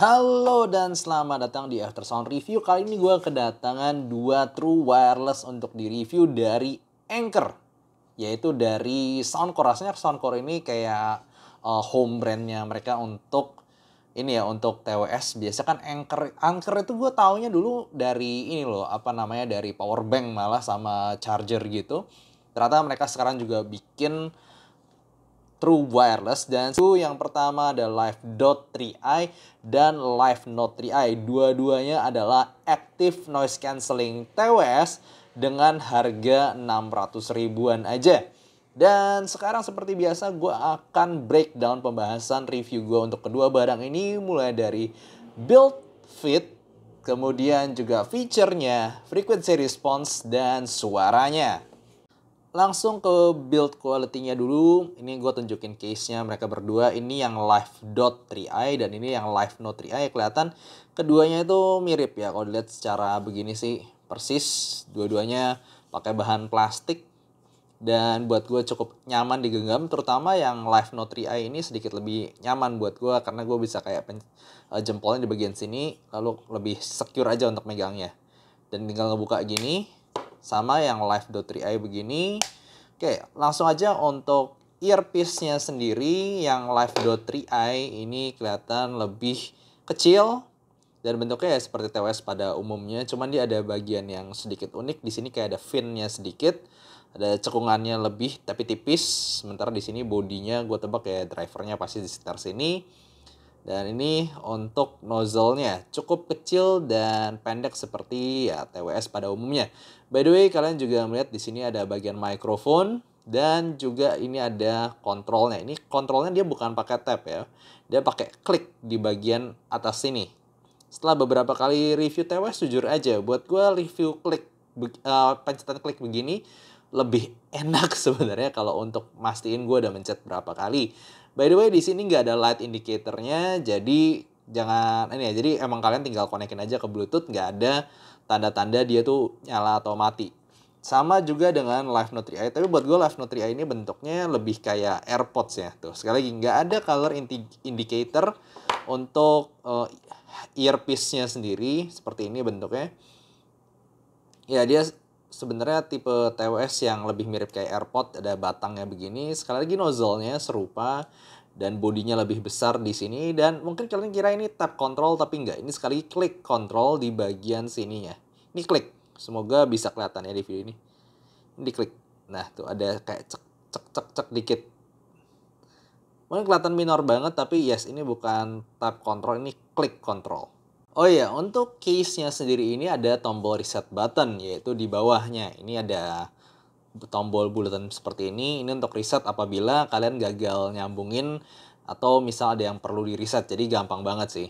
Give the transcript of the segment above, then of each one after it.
Halo dan selamat datang di After Sound Review. Kali ini gue kedatangan dua true wireless untuk di-review dari Anchor. Yaitu dari Soundcore. Rasanya Soundcore ini kayak uh, home brandnya mereka untuk ini ya untuk TWS biasa kan anchor anchor itu gue taunya dulu dari ini loh apa namanya dari power bank malah sama charger gitu ternyata mereka sekarang juga bikin True Wireless dan itu yang pertama ada Live Dot 3i dan Live Note 3i. Dua-duanya adalah Active Noise Cancelling TWS dengan harga 600 ribuan aja. Dan sekarang seperti biasa gue akan breakdown pembahasan review gue untuk kedua barang ini mulai dari build fit, kemudian juga fiturnya, frequency response, dan suaranya langsung ke build quality-nya dulu. Ini gue tunjukin case-nya mereka berdua. Ini yang live dot 3i dan ini yang live No 3i. Kelihatan keduanya itu mirip ya. Kalau dilihat secara begini sih persis. Dua-duanya pakai bahan plastik. Dan buat gue cukup nyaman digenggam. Terutama yang live note 3i ini sedikit lebih nyaman buat gue. Karena gue bisa kayak eh, jempolnya di bagian sini. Lalu lebih secure aja untuk megangnya. Dan tinggal ngebuka gini sama yang Live.3i begini. Oke, langsung aja untuk earpiece-nya sendiri yang Live.3i ini kelihatan lebih kecil dan bentuknya ya seperti TWS pada umumnya, cuman dia ada bagian yang sedikit unik di sini kayak ada fin-nya sedikit, ada cekungannya lebih tapi tipis, sementara di sini bodinya gue tebak ya drivernya pasti di sekitar sini. Dan ini untuk nozzle-nya cukup kecil dan pendek seperti ya TWS pada umumnya. By the way, kalian juga melihat di sini ada bagian microphone dan juga ini ada kontrolnya. Ini kontrolnya dia bukan pakai tap ya. Dia pakai klik di bagian atas sini. Setelah beberapa kali review TWS jujur aja buat gue review klik uh, eh, pencetan klik begini lebih enak sebenarnya kalau untuk mastiin gue udah mencet berapa kali By the way di sini nggak ada light indicatornya, jadi jangan ini ya. Jadi emang kalian tinggal konekin aja ke Bluetooth, nggak ada tanda-tanda dia tuh nyala atau mati. Sama juga dengan Live Note 3i, tapi buat gue Live Note 3i ini bentuknya lebih kayak AirPods ya. Tuh, sekali lagi nggak ada color indicator untuk uh, earpiece-nya sendiri, seperti ini bentuknya. Ya, dia sebenarnya tipe TWS yang lebih mirip kayak AirPod ada batangnya begini sekali lagi nozzle-nya serupa dan bodinya lebih besar di sini dan mungkin kalian kira ini tap control tapi enggak ini sekali klik control di bagian sininya ini klik semoga bisa kelihatan ya di video ini ini diklik nah tuh ada kayak cek cek cek cek dikit mungkin kelihatan minor banget tapi yes ini bukan tap control ini klik control Oh iya, untuk case-nya sendiri ini ada tombol reset button, yaitu di bawahnya. Ini ada tombol bulatan seperti ini. Ini untuk reset apabila kalian gagal nyambungin atau misal ada yang perlu di reset. Jadi gampang banget sih.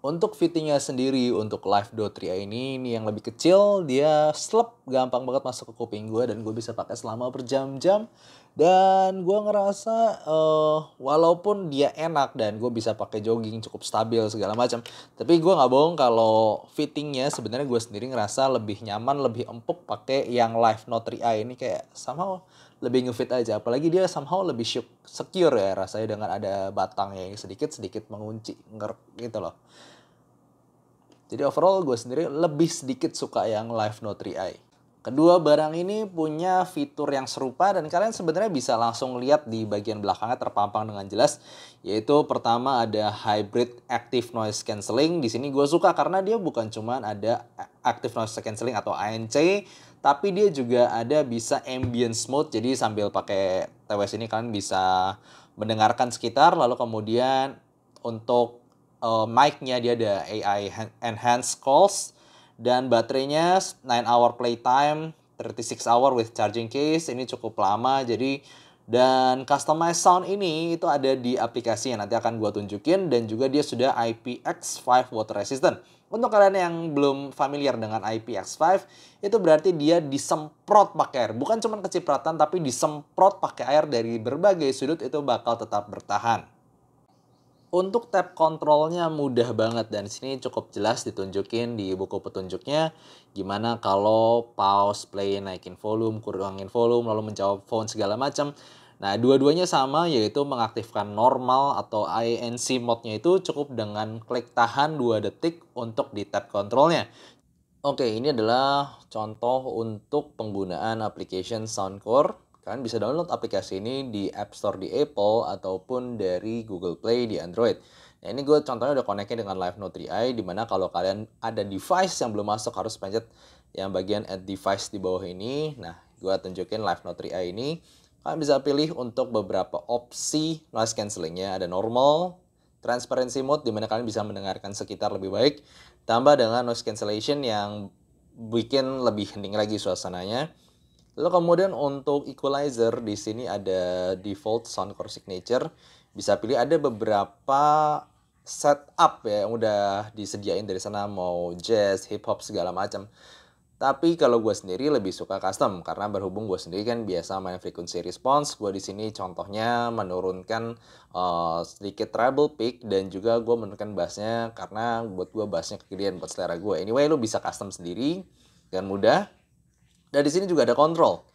Untuk fittingnya sendiri untuk Live Dotria ini, ini yang lebih kecil, dia slep gampang banget masuk ke kuping gue dan gue bisa pakai selama berjam-jam dan gue ngerasa uh, walaupun dia enak dan gue bisa pakai jogging cukup stabil segala macam tapi gue nggak bohong kalau fittingnya sebenarnya gue sendiri ngerasa lebih nyaman lebih empuk pakai yang Life Note 3i ini kayak somehow lebih ngefit aja apalagi dia somehow lebih secure ya rasanya dengan ada batang yang sedikit sedikit mengunci nger gitu loh jadi overall gue sendiri lebih sedikit suka yang Life Note 3i Kedua barang ini punya fitur yang serupa dan kalian sebenarnya bisa langsung lihat di bagian belakangnya terpampang dengan jelas yaitu pertama ada hybrid active noise cancelling. Di sini gue suka karena dia bukan cuma ada active noise cancelling atau ANC tapi dia juga ada bisa ambience mode. Jadi sambil pakai TWS ini kalian bisa mendengarkan sekitar lalu kemudian untuk uh, mic-nya dia ada AI enhanced calls dan baterainya 9 hour play playtime 36 hour with charging case ini cukup lama jadi dan customize sound ini itu ada di aplikasi yang nanti akan gue tunjukin dan juga dia sudah IPX5 water resistant. Untuk kalian yang belum familiar dengan IPX5 itu berarti dia disemprot pakai air. Bukan cuma kecipratan tapi disemprot pakai air dari berbagai sudut itu bakal tetap bertahan. Untuk tab kontrolnya mudah banget dan sini cukup jelas ditunjukin di buku petunjuknya gimana kalau pause, play, naikin volume, kurangin volume, lalu menjawab phone segala macam. Nah, dua-duanya sama yaitu mengaktifkan normal atau ANC mode-nya itu cukup dengan klik tahan 2 detik untuk di tab kontrolnya. Oke, ini adalah contoh untuk penggunaan application Soundcore Kalian bisa download aplikasi ini di App Store di Apple ataupun dari Google Play di Android. Nah ini gue contohnya udah koneknya dengan Live Note 3i dimana kalau kalian ada device yang belum masuk harus pencet yang bagian add device di bawah ini. Nah gue tunjukin Live Note 3i ini. Kalian bisa pilih untuk beberapa opsi noise cancellingnya ada normal, transparency mode dimana kalian bisa mendengarkan sekitar lebih baik, tambah dengan noise cancellation yang bikin lebih hening lagi suasananya Lalu kemudian untuk equalizer di sini ada default soundcore signature. Bisa pilih ada beberapa setup ya yang udah disediain dari sana mau jazz, hip hop segala macam. Tapi kalau gue sendiri lebih suka custom karena berhubung gue sendiri kan biasa main frequency response, gue di sini contohnya menurunkan uh, sedikit treble peak dan juga gue menurunkan bassnya karena buat gue bassnya kekinian buat selera gue. Anyway, lo bisa custom sendiri dengan mudah dan di sini juga ada kontrol.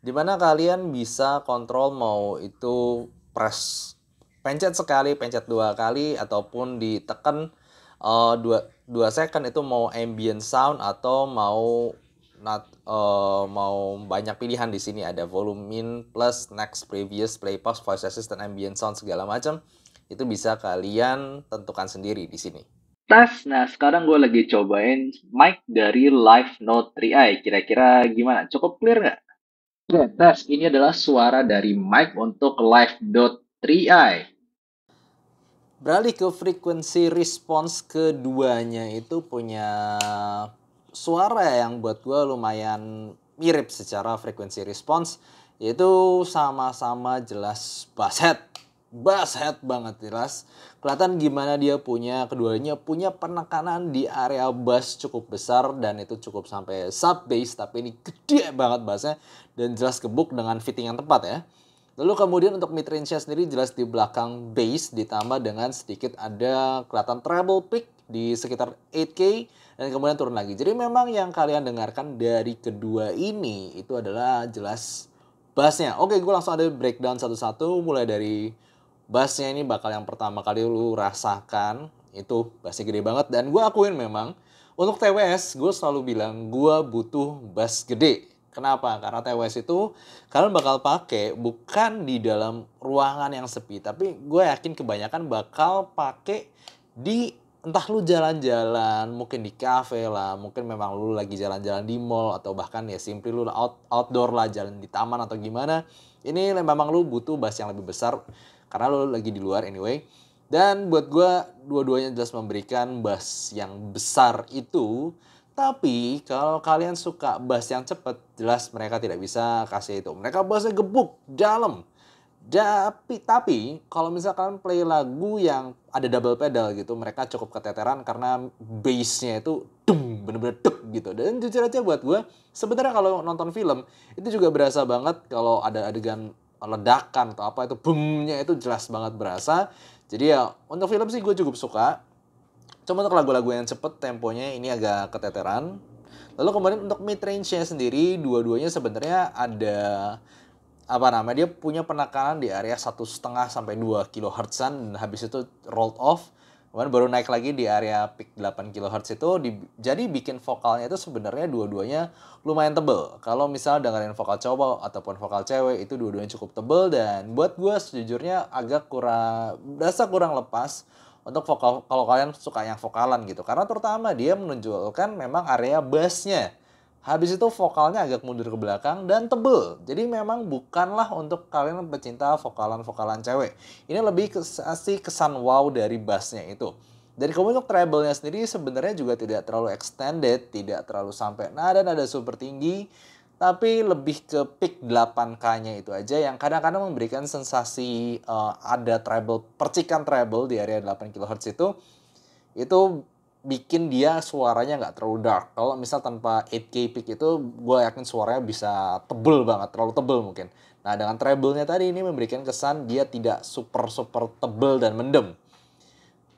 Dimana kalian bisa kontrol mau itu press pencet sekali, pencet dua kali, ataupun ditekan uh, dua, dua second itu mau ambient sound atau mau not, uh, mau banyak pilihan di sini ada volume min plus next previous play pause voice assistant ambient sound segala macam itu bisa kalian tentukan sendiri di sini tes. Nah, sekarang gue lagi cobain mic dari Live Note 3i. Kira-kira gimana? Cukup clear nggak? okay, ya, tes. Ini adalah suara dari mic untuk Live Note 3i. Beralih ke frekuensi response keduanya itu punya suara yang buat gue lumayan mirip secara frekuensi response. Yaitu sama-sama jelas basset head banget jelas. Kelihatan gimana dia punya keduanya punya penekanan di area bass cukup besar dan itu cukup sampai sub bass tapi ini gede banget bassnya dan jelas gebuk dengan fitting yang tepat ya. Lalu kemudian untuk mid range sendiri jelas di belakang bass ditambah dengan sedikit ada kelihatan treble pick di sekitar 8K dan kemudian turun lagi. Jadi memang yang kalian dengarkan dari kedua ini itu adalah jelas bassnya. Oke, gue langsung ada breakdown satu-satu mulai dari bassnya ini bakal yang pertama kali lu rasakan itu bassnya gede banget dan gue akuin memang untuk TWS gue selalu bilang gue butuh bass gede Kenapa? Karena TWS itu kalian bakal pakai bukan di dalam ruangan yang sepi, tapi gue yakin kebanyakan bakal pakai di entah lu jalan-jalan, mungkin di cafe lah, mungkin memang lu lagi jalan-jalan di mall atau bahkan ya simply lu out, outdoor lah, jalan di taman atau gimana. Ini memang lu butuh bass yang lebih besar karena lo lagi di luar anyway. Dan buat gue, dua-duanya jelas memberikan bass yang besar itu. Tapi kalau kalian suka bass yang cepet, jelas mereka tidak bisa kasih itu. Mereka bassnya gebuk, dalam. Tapi, tapi kalau misalkan play lagu yang ada double pedal gitu, mereka cukup keteteran karena bassnya itu dum, bener-bener dek gitu. Dan jujur aja buat gue, sebenarnya kalau nonton film, itu juga berasa banget kalau ada adegan ledakan atau apa itu boomnya itu jelas banget berasa jadi ya untuk film sih gue cukup suka cuma untuk lagu-lagu yang cepet temponya ini agak keteteran lalu kemudian untuk mid range-nya sendiri dua-duanya sebenarnya ada apa namanya dia punya penekanan di area satu setengah sampai dua kilohertzan habis itu rolled off Kemudian baru naik lagi di area peak 8 kHz itu di, jadi bikin vokalnya itu sebenarnya dua-duanya lumayan tebel. Kalau misal dengerin vokal cowok ataupun vokal cewek itu dua-duanya cukup tebel dan buat gue sejujurnya agak kurang rasa kurang lepas untuk vokal kalau kalian suka yang vokalan gitu karena terutama dia menunjukkan memang area bassnya Habis itu vokalnya agak mundur ke belakang dan tebel. Jadi memang bukanlah untuk kalian pecinta vokalan-vokalan cewek. Ini lebih kasih kesan wow dari bassnya itu. dari kemudian untuk treble-nya sendiri sebenarnya juga tidak terlalu extended, tidak terlalu sampai nada-nada super tinggi, tapi lebih ke peak 8K-nya itu aja yang kadang-kadang memberikan sensasi uh, ada treble, percikan treble di area 8 kHz itu itu bikin dia suaranya nggak terlalu dark. Kalau misal tanpa 8K peak itu, gue yakin suaranya bisa tebel banget, terlalu tebel mungkin. Nah, dengan treble-nya tadi ini memberikan kesan dia tidak super-super tebel dan mendem.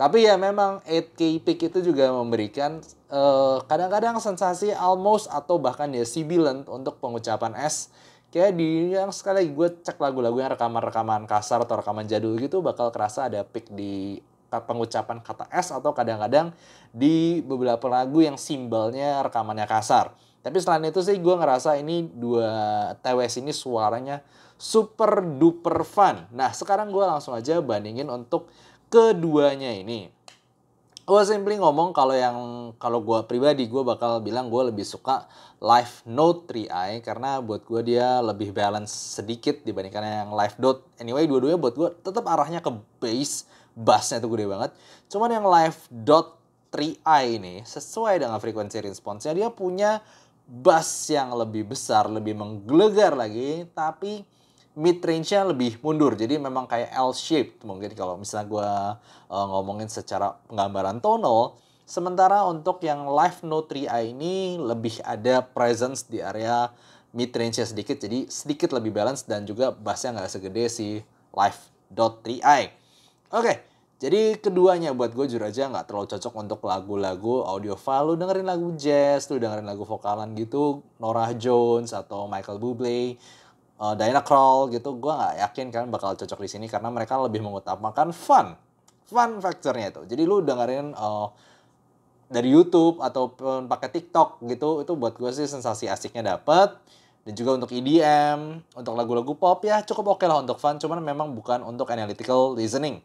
Tapi ya memang 8K peak itu juga memberikan eh, kadang-kadang uh, sensasi almost atau bahkan ya sibilant untuk pengucapan S. Kayak di yang sekali gue cek lagu-lagu yang rekaman-rekaman kasar atau rekaman jadul gitu bakal kerasa ada peak di pengucapan kata S atau kadang-kadang di beberapa lagu yang simbolnya rekamannya kasar. Tapi selain itu sih gue ngerasa ini dua TWS ini suaranya super duper fun. Nah sekarang gue langsung aja bandingin untuk keduanya ini. Gue simply ngomong kalau yang kalau gue pribadi gue bakal bilang gue lebih suka Live Note 3i karena buat gue dia lebih balance sedikit dibandingkan yang Live Dot. Anyway dua-duanya buat gue tetap arahnya ke bass bassnya tuh gede banget. Cuman yang live dot 3i ini sesuai dengan frekuensi responsnya dia punya bass yang lebih besar, lebih menggelegar lagi, tapi mid range-nya lebih mundur. Jadi memang kayak L shape mungkin kalau misalnya gua uh, ngomongin secara penggambaran tonal. Sementara untuk yang Live Note 3i ini lebih ada presence di area mid range sedikit, jadi sedikit lebih balance dan juga bassnya nggak segede si Live Dot 3i. Oke, jadi keduanya buat gue jujur aja nggak terlalu cocok untuk lagu-lagu audio file. Lu dengerin lagu jazz, lu dengerin lagu vokalan gitu, Norah Jones atau Michael Bublé, uh, Diana Krall gitu. Gue nggak yakin kan bakal cocok di sini karena mereka lebih mengutamakan fun. Fun factornya itu. Jadi lu dengerin uh, dari YouTube ataupun pakai TikTok gitu, itu buat gue sih sensasi asiknya dapet. Dan juga untuk EDM, untuk lagu-lagu pop ya cukup oke okay lah untuk fun, cuman memang bukan untuk analytical listening.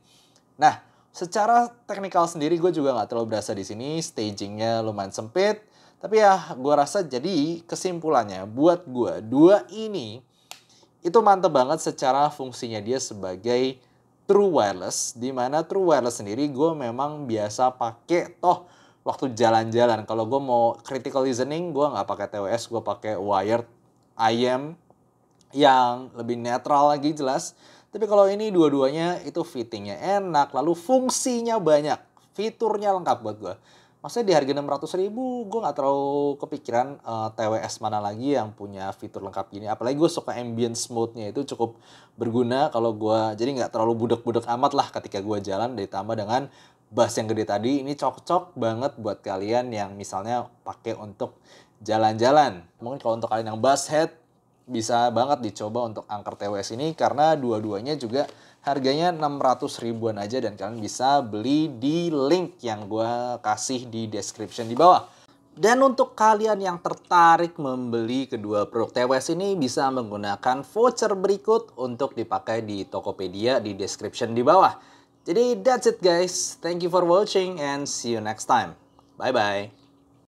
Nah, secara teknikal sendiri gue juga nggak terlalu berasa di sini. Stagingnya lumayan sempit. Tapi ya gue rasa jadi kesimpulannya buat gue dua ini itu mantep banget secara fungsinya dia sebagai true wireless. Dimana true wireless sendiri gue memang biasa pake toh waktu jalan-jalan. Kalau gue mau critical listening gue nggak pakai TWS, gue pakai wired IM yang lebih netral lagi jelas tapi kalau ini dua-duanya itu fittingnya enak, lalu fungsinya banyak, fiturnya lengkap buat gue. Maksudnya di harga 600 ribu, gue gak terlalu kepikiran uh, eh, TWS mana lagi yang punya fitur lengkap gini. Apalagi gue suka ambience mode-nya itu cukup berguna kalau gue, jadi gak terlalu budek-budek amat lah ketika gue jalan. Ditambah dengan bass yang gede tadi, ini cocok banget buat kalian yang misalnya pakai untuk jalan-jalan. Mungkin kalau untuk kalian yang bass head, bisa banget dicoba untuk angker TWS ini karena dua-duanya juga harganya 600 ribuan aja dan kalian bisa beli di link yang gue kasih di description di bawah. Dan untuk kalian yang tertarik membeli kedua produk TWS ini bisa menggunakan voucher berikut untuk dipakai di Tokopedia di description di bawah. Jadi that's it guys. Thank you for watching and see you next time. Bye bye.